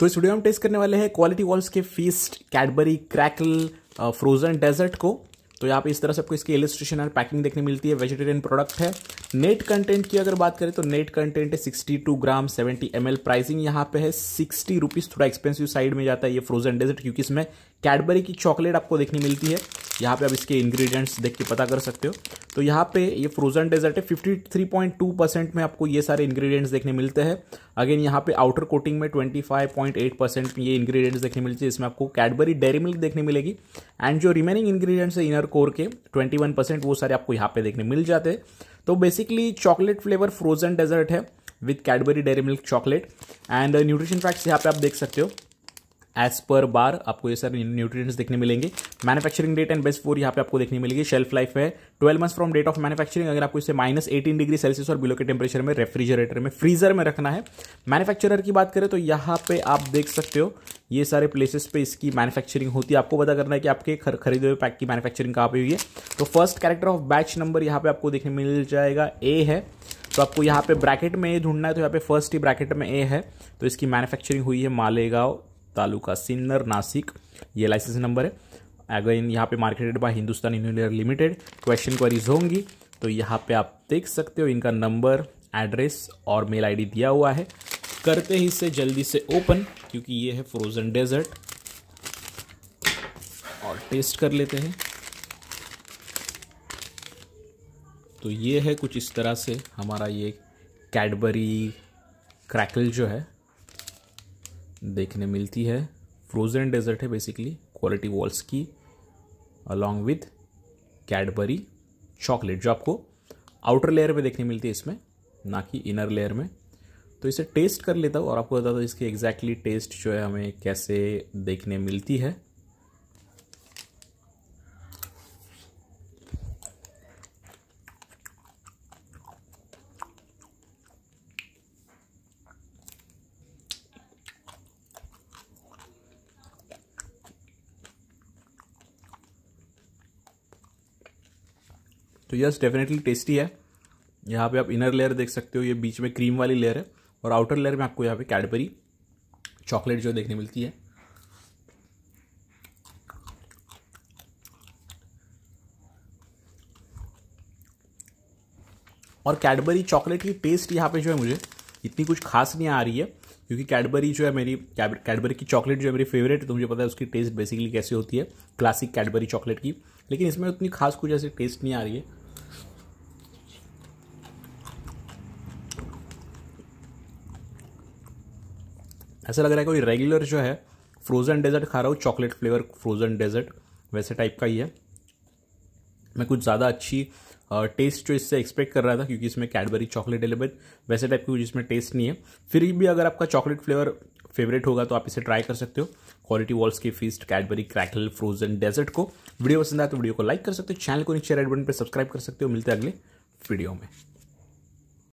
तो इस वीडियो में टेस्ट करने वाले हैं क्वालिटी वॉल्स के feast Cadbury Crackle frozen dessert को तो यहाँ पे इस तरह से आपको इसकी इलिस्ट्रेशन और पैकिंग देखने मिलती है वेजिटेरियन प्रोडक्ट है नेट कंटेंट की अगर बात करें तो नेट कंटेंट है 62 ग्राम 70 एम प्राइसिंग यहाँ पे है सिक्सटी रुपीज़ थोड़ा एक्सपेंसिव साइड में जाता है ये फ्रोजन डेजर्ट क्योंकि इसमें कैडबरी की चॉकलेट आपको देखने मिलती है यहाँ पे आप इसके इंग्रेडिएंट्स देख के पता कर सकते हो तो यहाँ पे ये फ्रोजन डेजर्ट है 53.2 परसेंट में आपको ये सारे इंग्रेडिएंट्स देखने मिलते हैं अगेन यहाँ पे आउटर कोटिंग में 25.8 परसेंट ये इंग्रेडिएंट्स देखने मिलते हैं इसमें आपको कैडबरी डेरी मिल्क देखने मिलेगी एंड जो रिमेनिंग इन्ग्रीडियंट्स है इनर कोर के ट्वेंटी परसेंट वो सारे आपको यहाँ पे देखने मिल जाते हैं तो basically chocolate flavour frozen dessert है with Cadbury Dairy Milk chocolate and nutrition facts यहाँ पे आप देख सकते हो एज पर बार आपको ये सारे न्यूट्रिएंट्स देखने मिलेंगे manufacturing date and best for यहाँ पे आपको देखने मिलेगी शेल्फ लाइफ है twelve months from date of manufacturing अगर आपको इसे माइनस एटीन डिग्री सेल्सियस और बिलो के टेम्परेचर में रेफ्रिजरेटर में फ्रीजर में रखना है मैन्युफैक्चरर की बात करें तो यहाँ पे आप देख सकते हो ये सारे प्लेसेस पे इसकी मैन्युफैक्चरिंग होती है आपको पता करना है कि आपके खर खरीदे हुए पैक की मैन्युफैक्चरिंग कहाँ पे हुई है तो first character of batch number यहाँ पे आपको देखने मिल जाएगा ए है तो आपको यहाँ पे ब्रैकेट में ए ढूंढना है तो यहाँ पे फर्स्ट ही ब्रैकेट में ए है तो इसकी मैन्युफैक्चरिंग हुई है मालेगांव तालुका सिन्नर नासिक ये लाइसेंस नंबर है अगर इन यहाँ पे marketed by Hindustan Unilever limited question queries होंगी तो यहाँ पे आप देख सकते हो इनका नंबर एड्रेस और मेल आईडी दिया हुआ है करते ही इसे जल्दी से ओपन क्योंकि ये है फ्रोज़न डेजर्ट और टेस्ट कर लेते हैं तो ये है कुछ इस तरह से हमारा ये कैडबरी क्रैकल जो है देखने मिलती है फ्रोजन डेजर्ट है बेसिकली क्वालिटी वॉल्स की अलॉन्ग विथ कैडबरी चॉकलेट जो आपको आउटर लेयर में देखने मिलती है इसमें ना कि इनर लेयर में तो इसे टेस्ट कर लेता हूँ और आपको बताता हूँ इसकी एग्जैक्टली टेस्ट जो है हमें कैसे देखने मिलती है तो यस डेफिनेटली टेस्टी है यहाँ पे आप इनर लेयर देख सकते हो ये बीच में क्रीम वाली लेयर है और आउटर लेयर में आपको यहाँ पे कैडबरी चॉकलेट जो देखने मिलती है और कैडबरी चॉकलेट की टेस्ट यहाँ पे जो है मुझे इतनी कुछ खास नहीं आ रही है क्योंकि कैडबरी जो है मेरी कैडबरी की चॉकलेट जो है मेरी फेवरेट है तो मुझे पता है उसकी टेस्ट बेसिकली कैसी होती है क्लासिक कैडबरी चॉकलेट की लेकिन इसमें उतनी खास कुछ ऐसी टेस्ट नहीं आ रही है ऐसा लग रहा है कोई रेगुलर जो है फ्रोज़न डेजर्ट खा रहा हूँ चॉकलेट फ्लेवर फ्रोज़न डेजर्ट वैसे टाइप का ही है मैं कुछ ज़्यादा अच्छी टेस्ट जो इससे एक्सपेक्ट कर रहा था क्योंकि इसमें कैडबरी चॉकलेट एलेबन वैसे टाइप की कुछ इसमें टेस्ट नहीं है फिर भी अगर आपका चॉकलेट फ्लेवर फेवरेट होगा तो आप इसे ट्राई कर सकते हो क्वालिटी वॉल्स की feast Cadbury Crackle frozen dessert को वीडियो पसंद आए तो वीडियो को लाइक कर सकते हो चैनल को नीचे रेड बटन पर सब्सक्राइब कर सकते हो मिलते हैं अगले वीडियो में